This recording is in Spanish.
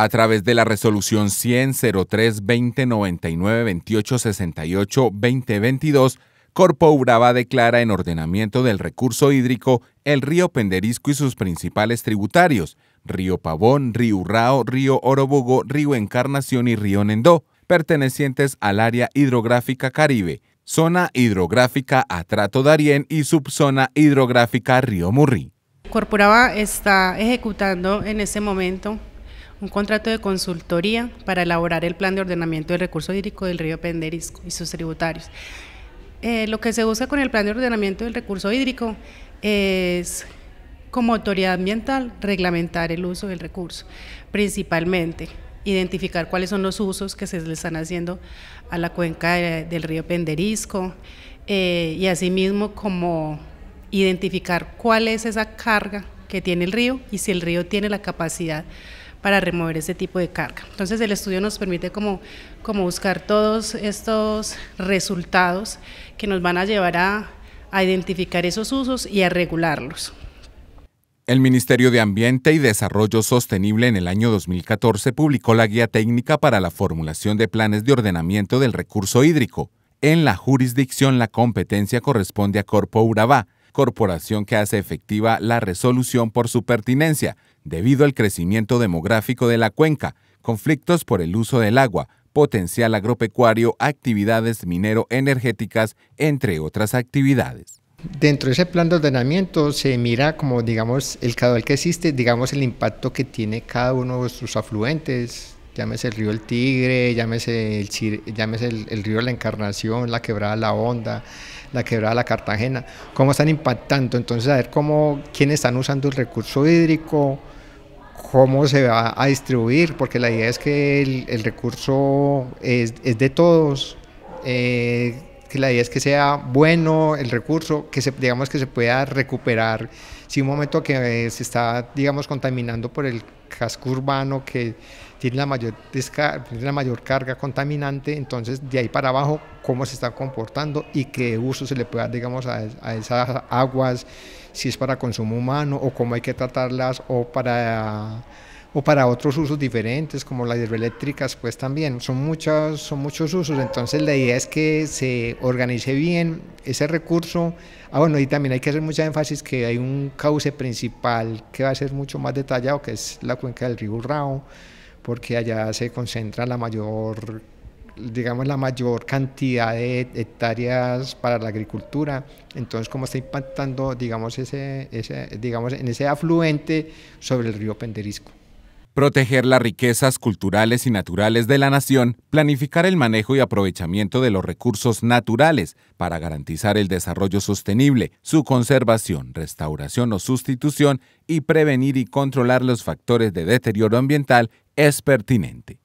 a través de la resolución 100 03 2868 2022 Corpo Uraba declara en ordenamiento del recurso hídrico el río Penderisco y sus principales tributarios, río Pavón, río Rao, río Orobogo, río Encarnación y río Nendó, pertenecientes al área hidrográfica Caribe, zona hidrográfica Atrato Darién y subzona hidrográfica Río Murri. Corporaba está ejecutando en ese momento un contrato de consultoría para elaborar el plan de ordenamiento del recurso hídrico del río Penderisco y sus tributarios. Eh, lo que se usa con el plan de ordenamiento del recurso hídrico es, como autoridad ambiental, reglamentar el uso del recurso, principalmente identificar cuáles son los usos que se le están haciendo a la cuenca del río Penderisco eh, y asimismo como identificar cuál es esa carga que tiene el río y si el río tiene la capacidad para remover ese tipo de carga. Entonces el estudio nos permite como, como buscar todos estos resultados que nos van a llevar a, a identificar esos usos y a regularlos. El Ministerio de Ambiente y Desarrollo Sostenible en el año 2014 publicó la Guía Técnica para la Formulación de Planes de Ordenamiento del Recurso Hídrico, en la jurisdicción, la competencia corresponde a Corpo Urabá, corporación que hace efectiva la resolución por su pertinencia, debido al crecimiento demográfico de la cuenca, conflictos por el uso del agua, potencial agropecuario, actividades minero-energéticas, entre otras actividades. Dentro de ese plan de ordenamiento se mira como, digamos, el caudal que existe, digamos, el impacto que tiene cada uno de sus afluentes, llámese el río El Tigre, llámese el, llámese el, río La Encarnación, la quebrada La Onda, la quebrada La Cartagena, cómo están impactando. Entonces, a ver cómo, quiénes están usando el recurso hídrico, cómo se va a distribuir, porque la idea es que el, recurso es, de todos. Eh, que la idea es que sea bueno el recurso, que se, digamos que se pueda recuperar. Si un momento que eh, se está, digamos, contaminando por el casco urbano que tiene la mayor, tiene la mayor carga contaminante, entonces de ahí para abajo cómo se está comportando y qué uso se le puede dar, digamos, a esas aguas, si es para consumo humano o cómo hay que tratarlas o para o para otros usos diferentes, como las hidroeléctricas, pues también son muchos, son muchos usos. Entonces la idea es que se organice bien ese recurso. Ah, bueno, y también hay que hacer mucha énfasis que hay un cauce principal que va a ser mucho más detallado, que es la cuenca del río Urrao, porque allá se concentra la mayor digamos, la mayor cantidad de hectáreas para la agricultura. Entonces, cómo está impactando, digamos, ese, ese, digamos, en ese afluente sobre el río Penderisco proteger las riquezas culturales y naturales de la nación, planificar el manejo y aprovechamiento de los recursos naturales para garantizar el desarrollo sostenible, su conservación, restauración o sustitución y prevenir y controlar los factores de deterioro ambiental es pertinente.